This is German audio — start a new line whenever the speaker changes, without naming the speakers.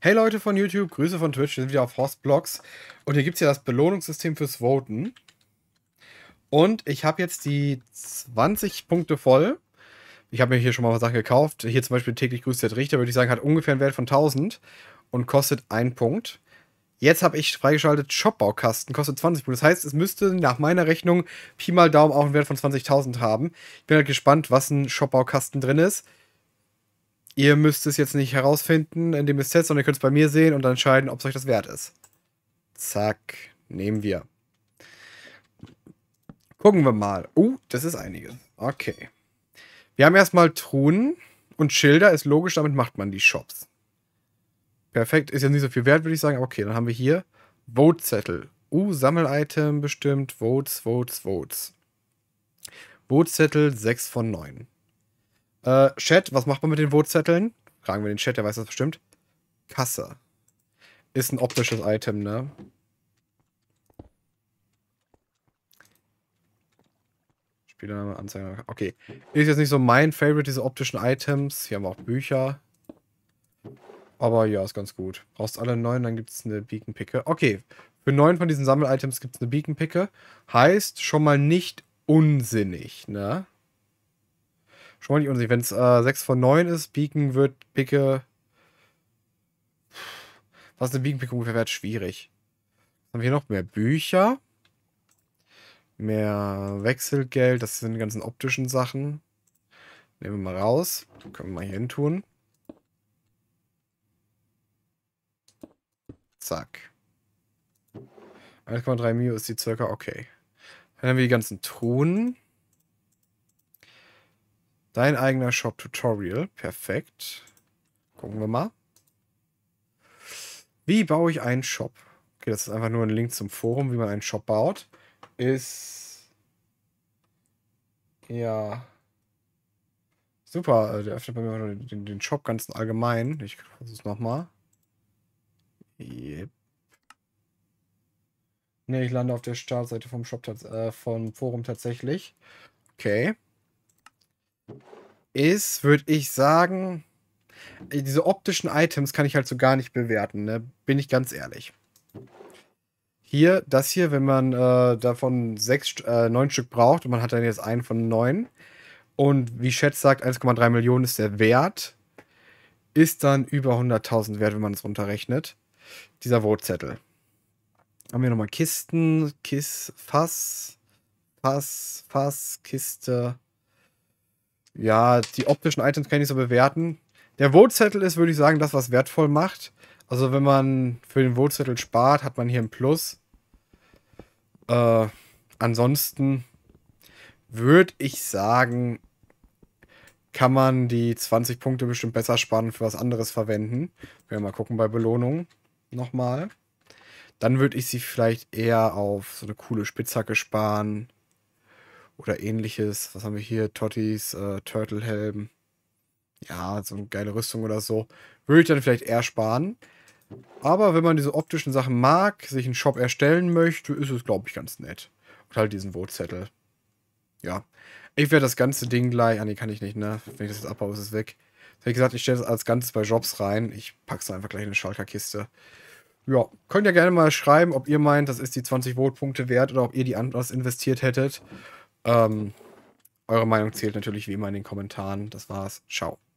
Hey Leute von YouTube, Grüße von Twitch, wir sind wieder auf Hostblogs und hier gibt es ja das Belohnungssystem fürs Voten. Und ich habe jetzt die 20 Punkte voll. Ich habe mir hier schon mal was Sachen gekauft. Hier zum Beispiel täglich grüßt der Richter, würde ich sagen, hat ungefähr einen Wert von 1000 und kostet einen Punkt. Jetzt habe ich freigeschaltet Shopbaukasten, kostet 20 Punkte. Das heißt, es müsste nach meiner Rechnung Pi mal Daumen auch einen Wert von 20.000 haben. Ich bin halt gespannt, was ein Shopbaukasten drin ist ihr müsst es jetzt nicht herausfinden, indem ihr es setzt, sondern ihr könnt es bei mir sehen und dann entscheiden, ob es euch das wert ist. Zack, nehmen wir. Gucken wir mal. Oh, uh, das ist einiges. Okay. Wir haben erstmal Truhen und Schilder. Ist logisch, damit macht man die Shops. Perfekt. Ist ja nicht so viel wert, würde ich sagen. Okay, dann haben wir hier Votezettel. Uh, Sammelitem bestimmt. Votes, Votes, Votes. Votezettel 6 von 9. Äh, Chat, was macht man mit den Votzetteln? Fragen wir den Chat, der weiß das bestimmt. Kasse. Ist ein optisches Item, ne? Spielername, Anzeige. Okay. Ist jetzt nicht so mein Favorite, diese optischen Items. Hier haben wir auch Bücher. Aber ja, ist ganz gut. Brauchst alle neun, dann gibt es eine Beacon-Picke. Okay, für neun von diesen Sammel-Items gibt es eine Beacon-Picke. Heißt schon mal nicht unsinnig, ne? schon mal nicht unsicher. Wenn es äh, 6 von 9 ist, Beacon wird Picke. Was ist eine Beacon Picke ungefähr wert? Schwierig. Was haben wir hier noch? Mehr Bücher. Mehr Wechselgeld. Das sind die ganzen optischen Sachen. Nehmen wir mal raus. Können wir mal hier hin tun. Zack. 1,3 Mio ist die circa okay. Dann haben wir die ganzen Truhen. Dein eigener Shop-Tutorial. Perfekt. Gucken wir mal. Wie baue ich einen Shop? Okay, das ist einfach nur ein Link zum Forum, wie man einen Shop baut. Ist... Ja... Super, äh, der öffnet bei mir den, Shop ganz allgemein. Ich versuche es nochmal. Yep. Ne, ich lande auf der Startseite vom Shop, äh, vom Forum tatsächlich. Okay ist, würde ich sagen, äh, diese optischen Items kann ich halt so gar nicht bewerten, ne? bin ich ganz ehrlich. Hier, das hier, wenn man äh, davon sechs, äh, neun Stück braucht und man hat dann jetzt einen von neun und wie Schätz sagt, 1,3 Millionen ist der Wert, ist dann über 100.000 wert, wenn man es runterrechnet. Dieser Votezettel. Haben wir nochmal Kisten, Kiss, Fass, Fass, Fass, Kiste, ja, die optischen Items kann ich so bewerten. Der Votezettel ist, würde ich sagen, das, was wertvoll macht. Also wenn man für den Votezettel spart, hat man hier ein Plus. Äh, ansonsten würde ich sagen, kann man die 20 Punkte bestimmt besser sparen für was anderes verwenden. Wir werden mal gucken bei Belohnung nochmal. Dann würde ich sie vielleicht eher auf so eine coole Spitzhacke sparen oder ähnliches. Was haben wir hier? Tottis, äh, Turtle-Helm. Ja, so eine geile Rüstung oder so. Würde ich dann vielleicht eher sparen. Aber wenn man diese optischen Sachen mag, sich einen Shop erstellen möchte, ist es, glaube ich, ganz nett. Und halt diesen Votezettel. Ja. Ich werde das ganze Ding gleich. Ah, nee, kann ich nicht, ne? Wenn ich das jetzt abbaue, ist es weg. Wie gesagt, ich stelle das als Ganzes bei Jobs rein. Ich packe es einfach gleich in eine Schalkerkiste. Ja, könnt ihr gerne mal schreiben, ob ihr meint, das ist die 20 vote wert oder ob ihr die anders investiert hättet. Ähm, eure Meinung zählt natürlich wie immer in den Kommentaren. Das war's. Ciao.